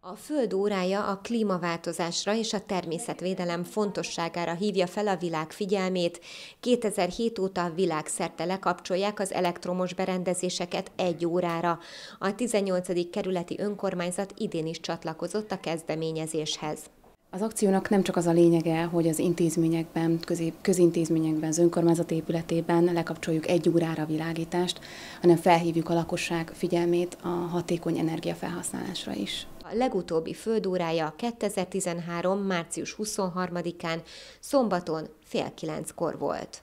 A Föld órája a klímaváltozásra és a természetvédelem fontosságára hívja fel a világ figyelmét. 2007 óta világszerte lekapcsolják az elektromos berendezéseket egy órára. A 18. kerületi önkormányzat idén is csatlakozott a kezdeményezéshez. Az akciónak nem csak az a lényege, hogy az intézményekben, közép, közintézményekben, az önkormányzat épületében lekapcsoljuk egy órára világítást, hanem felhívjuk a lakosság figyelmét a hatékony energiafelhasználásra is. A legutóbbi földórája 2013. március 23-án szombaton fél kilenckor volt.